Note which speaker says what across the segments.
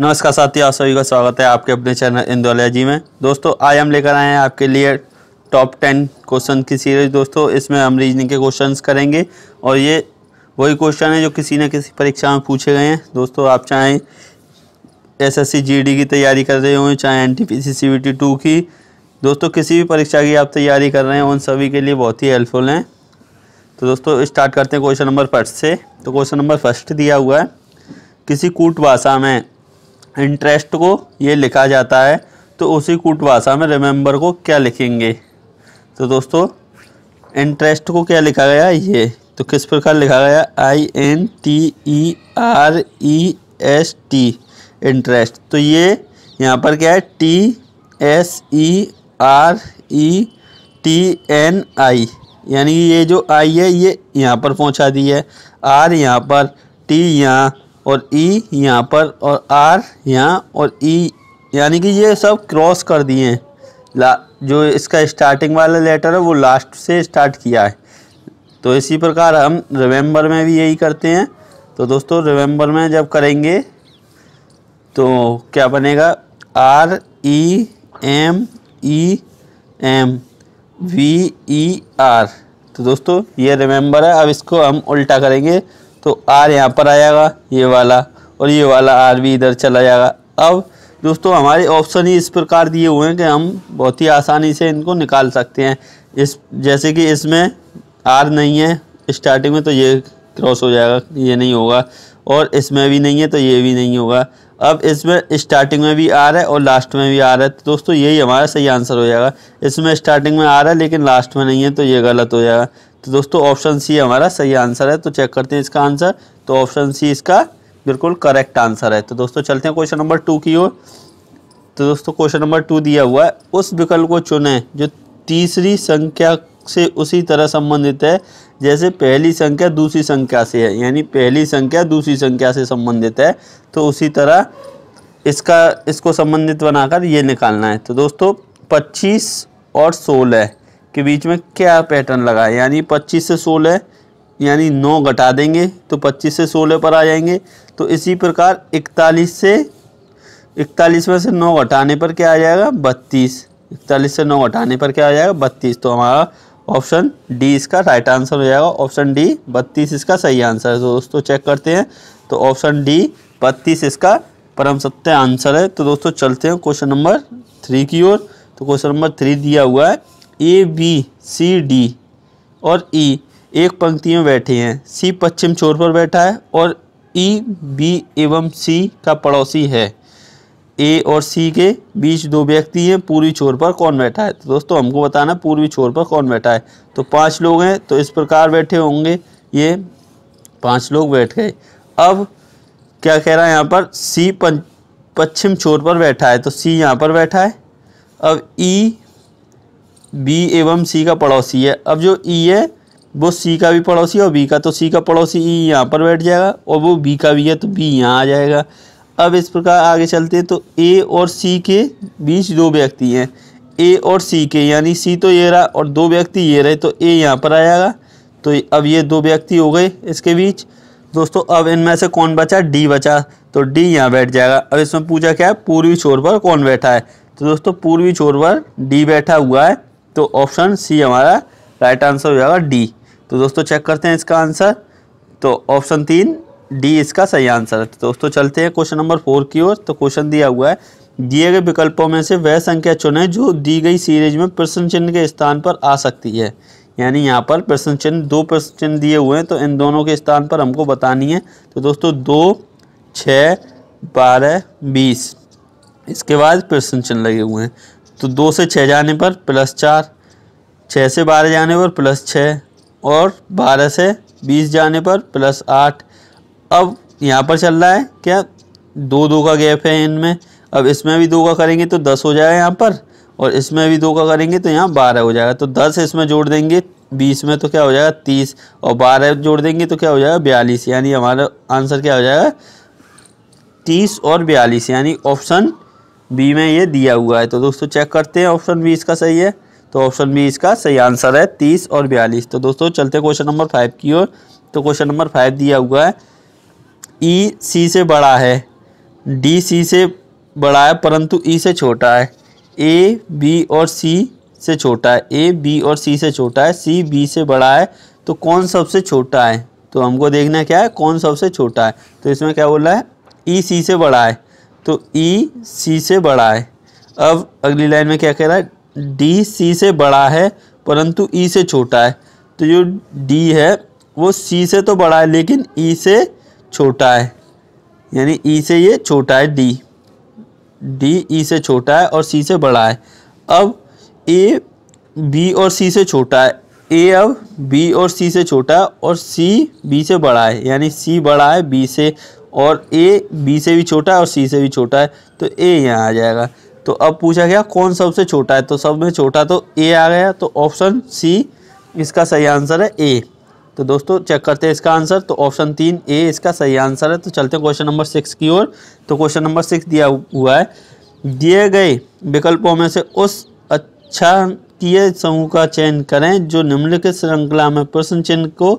Speaker 1: नमस्कार साथियों आप सभी का स्वागत है आपके अपने चैनल इंदोलॉजी में दोस्तों आज हम लेकर आए हैं आपके लिए टॉप टेन क्वेश्चन की सीरीज दोस्तों इसमें हम रीजनिंग के क्वेश्चन करेंगे और ये वही क्वेश्चन है जो किसी न किसी परीक्षा में पूछे गए हैं दोस्तों आप चाहें एसएससी जीडी की तैयारी कर रहे हों चाहे एन टी पी की दोस्तों किसी भी परीक्षा की आप तैयारी कर रहे हैं उन सभी के लिए बहुत ही हेल्पफुल हैं तो दोस्तों स्टार्ट करते हैं क्वेश्चन नंबर फर्स्ट से तो क्वेश्चन नंबर फर्स्ट दिया हुआ है किसी कूट भाषा में इंटरेस्ट को ये लिखा जाता है तो उसी कूट भाषा में रिमेंबर को क्या लिखेंगे तो दोस्तों इंटरेस्ट को क्या लिखा गया ये तो किस प्रकार लिखा गया I N T E R E S T interest तो ये यहाँ पर क्या है T S E R E T N I यानी ये जो आई है ये यहाँ पर पहुँचा दी है आर यहाँ पर टी यहाँ और ई e यहाँ पर और आर यहाँ और ई e, यानी कि ये सब क्रॉस कर दिए हैं ला जो इसका स्टार्टिंग वाला लेटर है वो लास्ट से स्टार्ट किया है तो इसी प्रकार हम रिमेंबर में भी यही करते हैं तो दोस्तों रिमेंबर में जब करेंगे तो क्या बनेगा R E M E M V E R तो दोस्तों ये रिमेंबर है अब इसको हम उल्टा करेंगे तो आर यहाँ पर आ जाएगा ये वाला और ये वाला आर भी इधर चला जाएगा अब दोस्तों हमारे ऑप्शन ही इस प्रकार दिए हुए हैं कि हम बहुत ही आसानी से इनको निकाल सकते हैं इस जैसे कि इसमें आर नहीं है स्टार्टिंग में तो ये क्रॉस हो जाएगा ये नहीं होगा और इसमें भी नहीं है तो ये भी नहीं होगा अब इसमें स्टार्टिंग में भी आ रहा है और लास्ट में भी आ रहा है तो दोस्तों यही हमारा सही आंसर हो जाएगा इसमें स्टार्टिंग में आ रहा है लेकिन लास्ट में नहीं है तो ये गलत हो जाएगा तो दोस्तों ऑप्शन सी हमारा सही आंसर है तो चेक करते हैं इसका आंसर तो ऑप्शन सी इसका बिल्कुल करेक्ट आंसर है तो दोस्तों चलते हैं क्वेश्चन नंबर टू की ओर तो दोस्तों क्वेश्चन नंबर टू दिया हुआ है उस विकल्प को चुने जो तीसरी संख्या से उसी तरह संबंधित है जैसे पहली संख्या दूसरी संख्या से है यानी पहली संख्या दूसरी संख्या से संबंधित है तो उसी तरह इसका इसको संबंधित बनाकर ये निकालना है तो दोस्तों 25 और 16 के बीच में क्या पैटर्न लगा है यानी पच्चीस से सोलह यानी नौ घटा देंगे तो पच्चीस से सोलह पर आ जाएंगे तो इसी प्रकार इकतालीस से इकतालीस में से नौ घटाने पर क्या आ जाएगा बत्तीस इकतालीस से नौ घटाने पर क्या आ जाएगा बत्तीस तो हमारा ऑप्शन डी इसका राइट आंसर हो जाएगा ऑप्शन डी बत्तीस इसका सही आंसर है तो दोस्तों चेक करते हैं तो ऑप्शन डी बत्तीस इसका परम सत्य आंसर है तो दोस्तों चलते हैं क्वेश्चन नंबर थ्री की ओर तो क्वेश्चन नंबर थ्री दिया हुआ है ए बी सी डी और ई e, एक पंक्ति में बैठे हैं सी पश्चिम छोर पर बैठा है और ई e, बी एवं सी का पड़ोसी है ए और सी के बीच दो व्यक्ति हैं पूर्वी छोर पर कौन बैठा है तो दोस्तों हमको बताना पूर्वी छोर पर कौन बैठा है तो पांच लोग हैं तो इस प्रकार बैठे होंगे ये पांच लोग बैठ गए अब क्या कह रहा है यहाँ पर सी पश्चिम छोर पर बैठा है तो सी यहाँ पर बैठा है अब ई e बी एवं सी का पड़ोसी है अब जो ई e है वो सी का भी पड़ोसी है और बी का तो सी का पड़ोसी ई e यहाँ पर बैठ जाएगा और वो बी का भी है तो बी यहाँ आ जाएगा अब इस प्रकार आगे चलते हैं तो ए और सी के बीच दो व्यक्ति हैं ए और सी के यानी सी तो ये रहा और दो व्यक्ति ये रहे तो ए यहाँ पर आ जाएगा तो अब ये दो व्यक्ति हो गए इसके बीच दोस्तों अब इनमें से कौन बचा डी बचा तो डी यहाँ बैठ जाएगा अब इसमें पूछा क्या है पूर्वी छोर पर कौन बैठा है तो दोस्तों पूर्वी छोर पर डी बैठा हुआ है तो ऑप्शन सी हमारा राइट आंसर हो जाएगा डी तो दोस्तों चेक करते हैं इसका आंसर तो ऑप्शन तीन डी इसका सही आंसर है तो दोस्तों चलते हैं क्वेश्चन नंबर फोर की ओर तो क्वेश्चन दिया हुआ है दिए गए विकल्पों में से वह संख्या चुने जो दी गई सीरीज में प्रश्न चिन्ह के स्थान पर आ सकती है यानी यहाँ पर प्रश्न चिन्ह दो प्रश्न चिन्ह दिए हुए हैं तो इन दोनों के स्थान पर हमको बतानी है तो दोस्तों दो छः बारह बीस इसके बाद प्रश्न चिन्ह लगे हुए हैं तो दो से छः जाने पर प्लस चार छः से बारह जाने पर प्लस छः और बारह से बीस जाने पर प्लस आठ अब यहाँ पर चल रहा है क्या दो दो का गैप है इनमें अब इसमें भी दो का करेंगे तो दस हो जाएगा यहाँ पर और इसमें भी दो का करेंगे तो यहाँ बारह हो जाएगा तो दस इसमें जोड़ देंगे बीस में तो क्या हो जाएगा तीस और बारह जोड़ देंगे तो क्या हो जाएगा बयालीस यानी हमारा आंसर क्या हो जाएगा तीस और बयालीस यानी ऑप्शन बी में ये दिया हुआ है तो दोस्तों चेक करते हैं ऑप्शन बी इसका सही है तो ऑप्शन बी इसका सही आंसर है तीस और बयालीस तो दोस्तों चलते क्वेश्चन नंबर फाइव की ओर तो क्वेश्चन नंबर फाइव दिया हुआ है ई e, सी से बड़ा है डी सी से बड़ा है परंतु ई e से छोटा है ए बी और सी से छोटा है ए बी और सी से छोटा है सी बी से बड़ा है तो कौन सबसे छोटा है तो हमको देखना क्या है कौन सबसे छोटा है तो इसमें क्या बोला है ई e, सी से बड़ा है तो ई e सी से बड़ा है अब अगली लाइन में क्या कह रहा है डी सी से बड़ा है परंतु ई e से छोटा है तो जो डी है वो सी से तो बड़ा है लेकिन ई e से छोटा है यानी ई से ये छोटा है डी डी ई से छोटा है और सी से बड़ा है अब ए बी और सी से छोटा है ए अब बी और सी से छोटा है और सी बी से बड़ा है यानी सी बड़ा है बी से और ए बी से भी छोटा है और सी से भी छोटा है तो ए यहाँ आ जाएगा तो अब पूछा गया कौन सबसे छोटा है तो सब में छोटा तो ए आ गया तो ऑप्शन सी इसका सही आंसर है ए तो दोस्तों चेक करते हैं इसका आंसर तो ऑप्शन तीन ए इसका सही आंसर है तो चलते हैं क्वेश्चन नंबर सिक्स की ओर तो क्वेश्चन नंबर सिक्स दिया हुआ है दिए गए विकल्पों में से उस अच्छा किए समूह का चयन करें जो निम्नलिखित श्रृंखला में प्रश्न चिन्ह को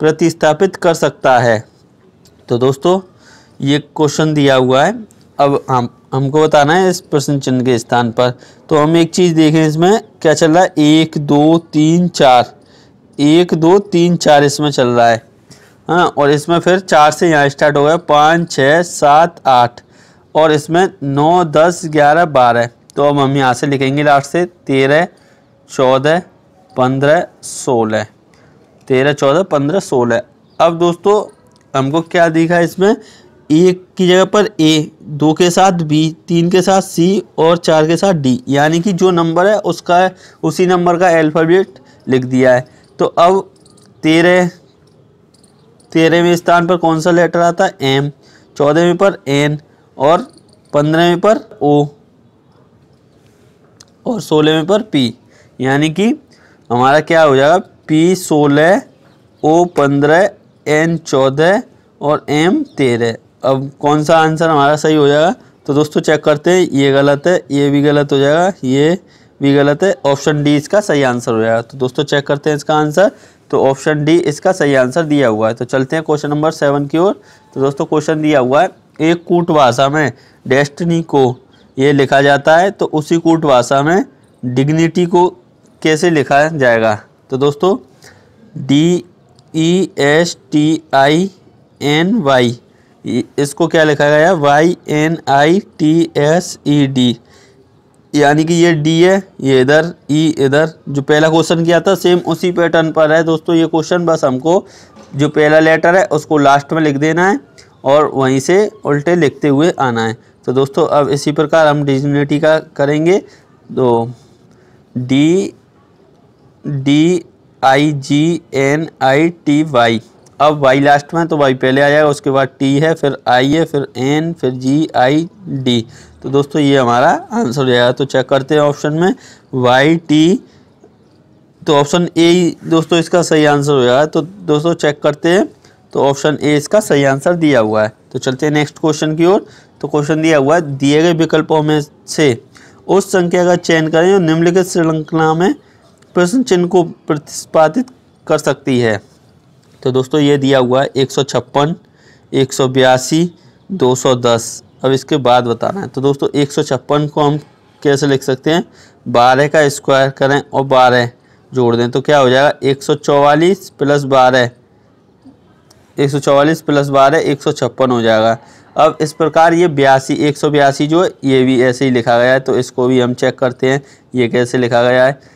Speaker 1: प्रतिस्थापित कर सकता है तो दोस्तों ये क्वेश्चन दिया हुआ है अब हम हमको बताना है इस प्रश्न चिन्ह के स्थान पर तो हम एक चीज़ देखें इसमें क्या चल रहा है एक दो तीन चार एक दो तीन चार इसमें चल रहा है हाँ और इसमें फिर चार से यहाँ स्टार्ट हो गया पाँच छः सात आठ और इसमें नौ दस ग्यारह बारह तो अब हम यहाँ से लिखेंगे लास्ट से तेरह चौदह पंद्रह सोलह तेरह चौदह पंद्रह सोलह अब दोस्तों हमको क्या दिखा इसमें एक की जगह पर ए दो के साथ बी तीन के साथ सी और चार के साथ डी यानी कि जो नंबर है उसका उसी नंबर का एल्फ़ाबेट लिख दिया है तो अब तेरह तेरहवें स्थान पर कौन सा लेटर आता है एम चौदहवें पर एन और पंद्रहवें पर ओ और सोलहवें पर पी यानी कि हमारा क्या हो जाएगा पी सोलह ओ पंद्रह एन चौदह और एम तेरह अब कौन सा आंसर हमारा सही हो जाएगा तो दोस्तों चेक करते हैं ये गलत है ये भी गलत हो जाएगा ये भी गलत है ऑप्शन डी इसका सही आंसर हो जाएगा तो दोस्तों चेक करते हैं इसका आंसर तो ऑप्शन डी इसका सही आंसर दिया हुआ है तो चलते हैं क्वेश्चन नंबर सेवन की ओर तो दोस्तों क्वेश्चन दिया हुआ है एक कूट भाषा में डेस्टनी को ये लिखा जाता है तो उसी कूट भाषा में डिग्निटी को कैसे लिखा जाएगा तो दोस्तों D E S T I N Y इसको क्या लिखा गया Y N I T S E D यानी कि ये डी है ये इधर ई e इधर जो पहला क्वेश्चन किया था सेम उसी पैटर्न पर है दोस्तों ये क्वेश्चन बस हमको जो पहला लेटर है उसको लास्ट में लिख देना है और वहीं से उल्टे लिखते हुए आना है तो दोस्तों अब इसी प्रकार हम डिजिनेटी का करेंगे तो D D I G N I T Y अब वाई लास्ट में तो वाई पहले आ जाएगा उसके बाद टी है फिर आई है फिर एन फिर जी आई डी तो दोस्तों ये हमारा आंसर हो जाएगा तो चेक करते हैं ऑप्शन में वाई टी तो ऑप्शन ए दोस्तों इसका सही आंसर हो जाएगा तो दोस्तों चेक करते हैं तो ऑप्शन ए इसका सही आंसर दिया हुआ है तो चलते हैं नेक्स्ट क्वेश्चन की ओर तो क्वेश्चन दिया हुआ है दिए गए विकल्पों में से उस संख्या का चयन करें जो निम्नलिखित श्रृंखला में प्रश्न चिन्ह को प्रतिपादित कर सकती है तो दोस्तों ये दिया हुआ है एक सौ छप्पन एक सौ बयासी दो सौ दस अब इसके बाद बताना है तो दोस्तों एक सौ छप्पन को हम कैसे लिख सकते हैं बारह का स्क्वायर करें और बारह जोड़ दें तो क्या हो जाएगा एक सौ चौवालीस प्लस बारह एक सौ चौवालीस प्लस बारह एक सौ छप्पन हो जाएगा अब इस प्रकार ये बयासी एक सौ बयासी जो है ये भी ऐसे ही लिखा गया है तो इसको भी हम चेक करते हैं ये कैसे लिखा गया है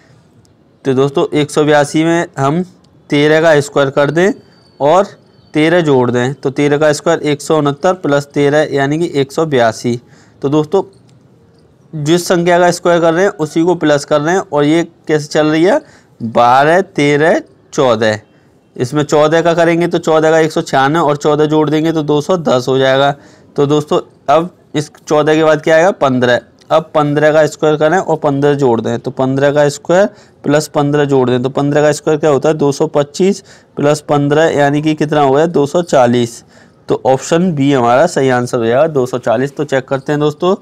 Speaker 1: तो दोस्तों एक सौ बयासी में हम तेरह का स्क्वायर कर दें और तेरह जोड़ दें तो तेरह का स्क्वायर एक सौ उनहत्तर प्लस तेरह यानी कि एक सौ बयासी तो दोस्तों जिस संख्या का स्क्वायर कर रहे हैं उसी को प्लस कर रहे हैं और ये कैसे चल रही है बारह तेरह चौदह इसमें चौदह का करेंगे तो चौदह का एक सौ छियानवे और चौदह जोड़ देंगे तो दो सौ दस हो जाएगा तो दोस्तों अब इस चौदह के बाद क्या आएगा पंद्रह अब पंद्रह का स्क्वायर करें और पंद्रह जोड़ दें तो पंद्रह का स्क्वायर प्लस पंद्रह जोड़ दें तो पंद्रह का स्क्वायर क्या होता है दो सौ पच्चीस प्लस पंद्रह यानी कि कितना हो गया दो सौ चालीस तो ऑप्शन बी हमारा सही आंसर हो जाएगा दो सौ चालीस तो चेक करते हैं दोस्तों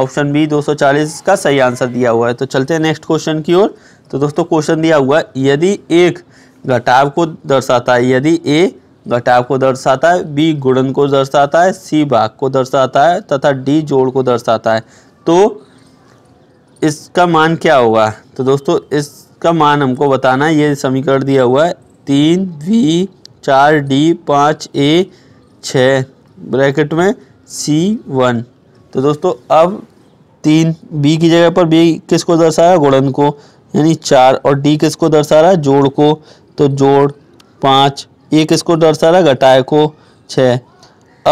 Speaker 1: ऑप्शन बी 240 का सही आंसर दिया हुआ है तो चलते हैं नेक्स्ट क्वेश्चन की ओर तो दोस्तों क्वेश्चन दिया हुआ है यदि एक घटाव को दर्शाता है यदि ए घटाव को दर्शाता है बी गुणन को दर्शाता है सी भाग को दर्शाता है तथा डी जोड़ को दर्शाता है तो इसका मान क्या होगा तो दोस्तों इसका मान हमको बताना ये समीकरण दिया हुआ है तीन वी चार डी पाँच ए छ ब्रैकेट में सी वन तो दोस्तों अब तीन बी की जगह पर बी किसको दर्शा रहा है गुणन को यानी चार और डी किसको दर्शा रहा है जोड़ को तो जोड़ पाँच ए किसको दर्शा रहा है घटाए को छः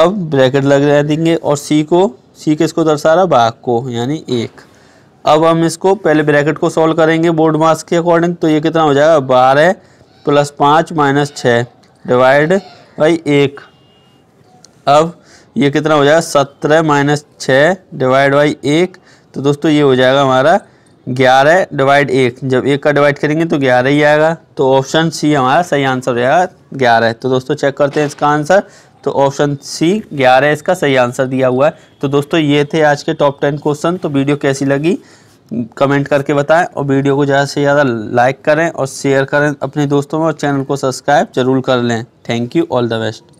Speaker 1: अब ब्रैकेट लग रहे देंगे और सी को सी इसको दर्शा रहा बाघ को यानी एक अब हम इसको पहले ब्रैकेट को सॉल्व करेंगे बोर्ड मास के अकॉर्डिंग तो ये कितना हो जाएगा बारह प्लस पाँच माइनस छः डिवाइड बाई एक अब ये कितना हो जाएगा सत्रह माइनस छः डिवाइड बाई एक तो दोस्तों ये हो जाएगा हमारा ग्यारह डिवाइड एक जब एक का डिवाइड करेंगे तो ग्यारह ही आएगा तो ऑप्शन सी हमारा सही आंसर हो जाएगा ग्यारह तो दोस्तों चेक करते हैं इसका आंसर तो ऑप्शन सी ग्यारह इसका सही आंसर दिया हुआ है तो दोस्तों ये थे आज के टॉप टेन क्वेश्चन तो वीडियो कैसी लगी कमेंट करके बताएं और वीडियो को ज़्यादा से ज़्यादा लाइक करें और शेयर करें अपने दोस्तों में और चैनल को सब्सक्राइब जरूर कर लें thank you all the best